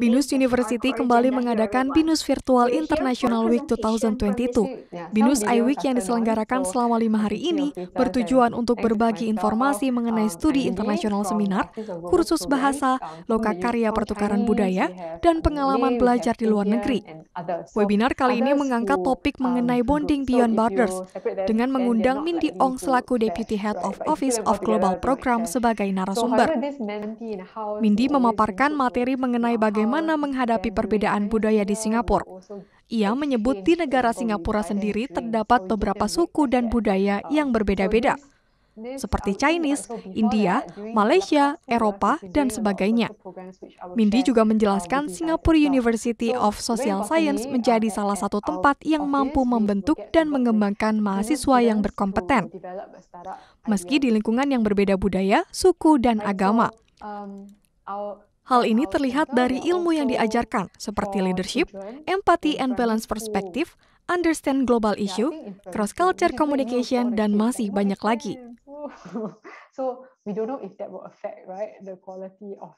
BINUS University kembali mengadakan BINUS Virtual International Week 2022. BINUS iWeek yang diselenggarakan selama lima hari ini bertujuan untuk berbagi informasi mengenai studi internasional seminar, kursus bahasa, loka karya pertukaran budaya, dan pengalaman belajar di luar negeri. Webinar kali ini mengangkat topik um, mengenai bonding beyond borders dengan mengundang Mindy Ong selaku Deputy Head of Office of Global Program sebagai narasumber. Mindy memaparkan materi mengenai bagaimana menghadapi perbedaan budaya di Singapura. Ia menyebut di negara Singapura sendiri terdapat beberapa suku dan budaya um, yang berbeda-beda seperti Chinese, India, Malaysia, Eropa, dan sebagainya. Mindy juga uh, menjelaskan Singapore University of Social Science uh, menjadi salah satu tempat yang mampu membentuk dan mengembangkan mahasiswa yang berkompeten, meski di lingkungan yang berbeda budaya, suku, dan agama. Um, Hal ini terlihat dari ilmu yang diajarkan, seperti leadership, empathy and balance perspective, understand global issue, cross-culture communication, dan masih banyak lagi. so we don't know if that will affect right the quality of